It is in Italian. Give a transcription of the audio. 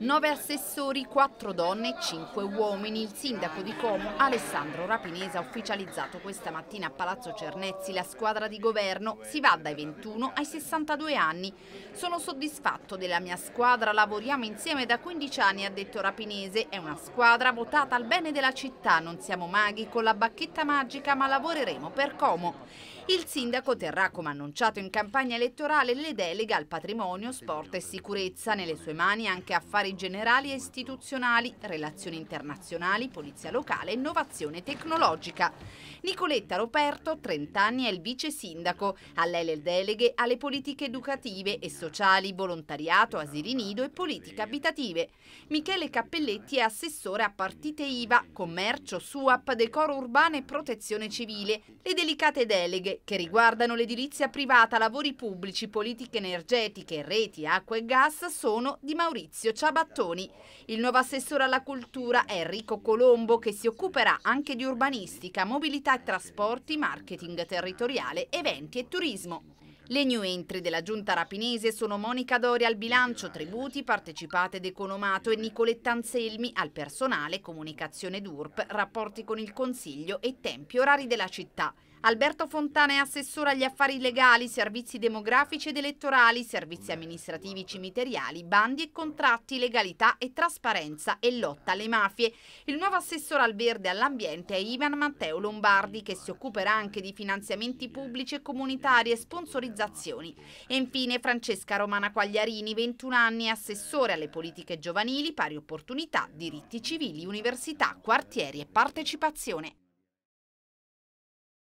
9 assessori, 4 donne e 5 uomini. Il sindaco di Como, Alessandro Rapinese, ha ufficializzato questa mattina a Palazzo Cernezzi la squadra di governo. Si va dai 21 ai 62 anni. Sono soddisfatto della mia squadra, lavoriamo insieme da 15 anni, ha detto Rapinese. È una squadra votata al bene della città, non siamo maghi con la bacchetta magica, ma lavoreremo per Como. Il sindaco terrà, come annunciato in campagna elettorale, le delega al patrimonio, sport e sicurezza, nelle sue mani anche affari generali e istituzionali, relazioni internazionali, polizia locale e innovazione tecnologica. Nicoletta Roperto, 30 anni, è il vice sindaco, a lei le deleghe alle politiche educative e sociali, volontariato, asili nido e politiche abitative. Michele Cappelletti è assessore a partite IVA, commercio, SUAP, decoro urbano e protezione civile. Le delicate deleghe che riguardano l'edilizia privata, lavori pubblici, politiche energetiche, reti, acqua e gas sono di Maurizio Ciabattoni. Il nuovo assessore alla cultura è Enrico Colombo che si occuperà anche di urbanistica, mobilità e trasporti, marketing territoriale, eventi e turismo. Le new entry della giunta rapinese sono Monica Dori al bilancio, tributi, partecipate ed economato e Nicoletta Anselmi al personale, comunicazione d'URP, rapporti con il Consiglio e tempi orari della città. Alberto Fontana è assessore agli affari legali, servizi demografici ed elettorali, servizi amministrativi cimiteriali, bandi e contratti, legalità e trasparenza e lotta alle mafie. Il nuovo assessore al verde e all'ambiente è Ivan Matteo Lombardi che si occuperà anche di finanziamenti pubblici e comunitari e sponsorizzazioni. E infine Francesca Romana Quagliarini, 21 anni, assessore alle politiche giovanili, pari opportunità, diritti civili, università, quartieri e partecipazione.